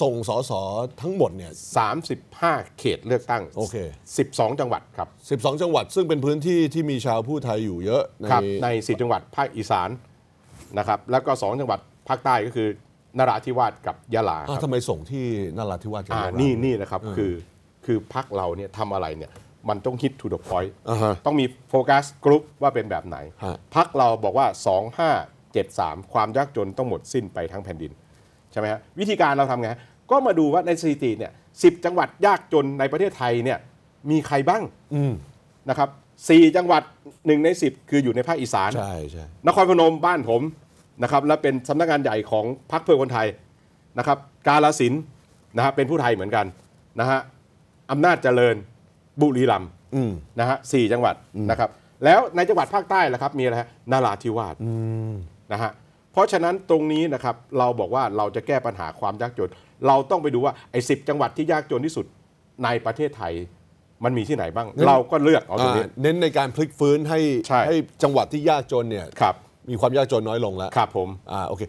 ส่งสสทั้งหมดเนี่ย35 เขตเลือกตั้งโอเค12 จังหวัดครับ 12 จังหวัดซึ่งเป็นพื้นที่ที่มีชาวผู้ไทยอยู่เยอะในใน4จังหวัดภาคอีสานนะครับแล้วก็ 2 จังหวัดภาคใต้ก็คือ นราธิวาสกับยะลาทำไมส่งที่นราธิวาสอัานี่นี่นะครับ คือ คือพักเราเนี่ยทำอะไรเนี่ยมันต้องคิดทูดพอยตต้องมีโฟกัสกรุ๊ปว่าเป็นแบบไหนพักเราบอกว่า 2573 ความยากจนต้องหมดสิ้นไปทั้งแผ่นดินใช่ไหมฮะวิธีการเราทำไงก็มาดูว่าในสถิติเนี่ยสิจังหวัดยากจนในประเทศไทยเนี่ยมีใครบ้างอืนะครับสี่จังหวัดหนึ่งในสิบคืออยู่ในภาคอีสานใช่ใช่นครพนมบ้านผมนะครับ และเป็นสำนักงานใหญ่ของพรรคเพื่อคนไทยนะครับ กาลสินนะฮะเป็นผู้ไทยเหมือนกันนะฮะอำนาจเจริญบุรีรัมย์นะฮะสี่จังหวัดนะครับ แล้วในจังหวัดภาคใต้ล่ะครับ มีอะไรฮะนาราธิวาสนะฮะเพราะฉะนั้นตรงนี้นะครับเราบอกว่าเราจะแก้ปัญหาความยากจน เราต้องไปดูว่าไอ้สิจังหวัดที่ยากจนที่สุดในประเทศไทย มันมีที่ไหนบ้าง เราก็เลือกเอาตรงนี้เน้นในการพลิกฟื้นให้ใให้จังหวัดที่ยากจนเนี่ยมีความยากจนน้อยลงแล้วครับผมอ่าโอเค